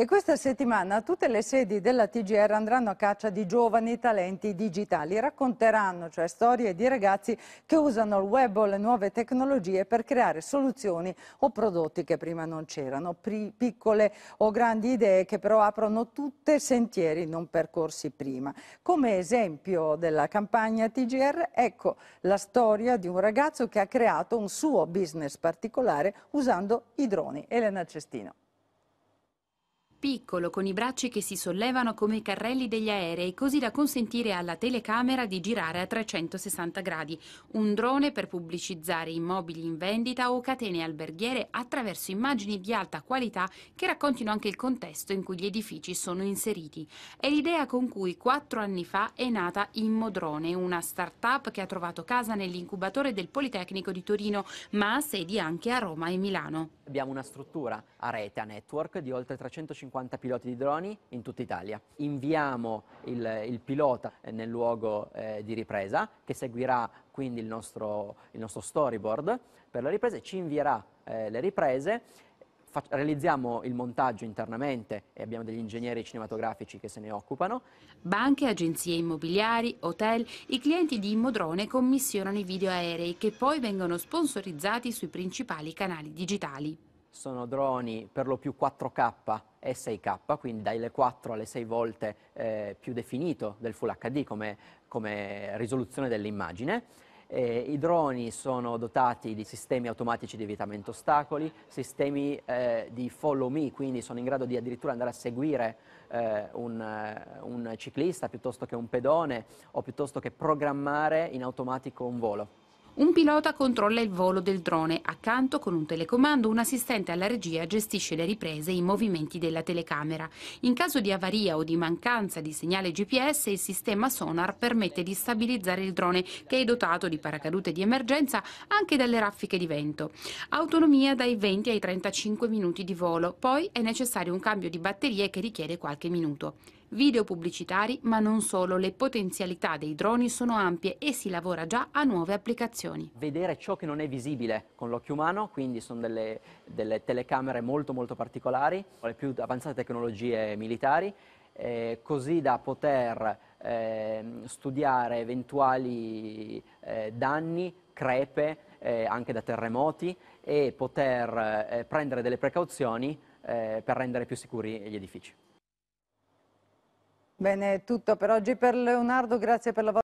E questa settimana tutte le sedi della TGR andranno a caccia di giovani talenti digitali. Racconteranno cioè storie di ragazzi che usano il web o le nuove tecnologie per creare soluzioni o prodotti che prima non c'erano. Piccole o grandi idee che però aprono tutte sentieri non percorsi prima. Come esempio della campagna TGR, ecco la storia di un ragazzo che ha creato un suo business particolare usando i droni. Elena Cestino piccolo con i bracci che si sollevano come i carrelli degli aerei, così da consentire alla telecamera di girare a 360 gradi, un drone per pubblicizzare immobili in vendita o catene alberghiere attraverso immagini di alta qualità che raccontino anche il contesto in cui gli edifici sono inseriti. È l'idea con cui quattro anni fa è nata Immodrone, una start-up che ha trovato casa nell'incubatore del Politecnico di Torino, ma ha sedi anche a Roma e Milano. Abbiamo una struttura a rete, a network, di oltre 350 150 piloti di droni in tutta Italia. Inviamo il, il pilota eh, nel luogo eh, di ripresa, che seguirà quindi il nostro, il nostro, storyboard per la ripresa e ci invierà eh, le riprese realizziamo il montaggio internamente e abbiamo degli ingegneri cinematografici che se ne occupano. Banche, agenzie immobiliari, hotel, i clienti di Immodrone commissionano i video aerei che poi vengono sponsorizzati sui principali canali digitali sono droni per lo più 4K e 6K, quindi dalle 4 alle 6 volte eh, più definito del Full HD come, come risoluzione dell'immagine. Eh, I droni sono dotati di sistemi automatici di evitamento ostacoli, sistemi eh, di follow me, quindi sono in grado di addirittura andare a seguire eh, un, eh, un ciclista piuttosto che un pedone o piuttosto che programmare in automatico un volo. Un pilota controlla il volo del drone, accanto con un telecomando un assistente alla regia gestisce le riprese e i movimenti della telecamera. In caso di avaria o di mancanza di segnale GPS il sistema sonar permette di stabilizzare il drone che è dotato di paracadute di emergenza anche dalle raffiche di vento. Autonomia dai 20 ai 35 minuti di volo, poi è necessario un cambio di batterie che richiede qualche minuto video pubblicitari, ma non solo, le potenzialità dei droni sono ampie e si lavora già a nuove applicazioni. Vedere ciò che non è visibile con l'occhio umano, quindi sono delle, delle telecamere molto molto particolari, le più avanzate tecnologie militari, eh, così da poter eh, studiare eventuali eh, danni, crepe, eh, anche da terremoti e poter eh, prendere delle precauzioni eh, per rendere più sicuri gli edifici. Bene, è tutto per oggi per Leonardo, grazie per la vostra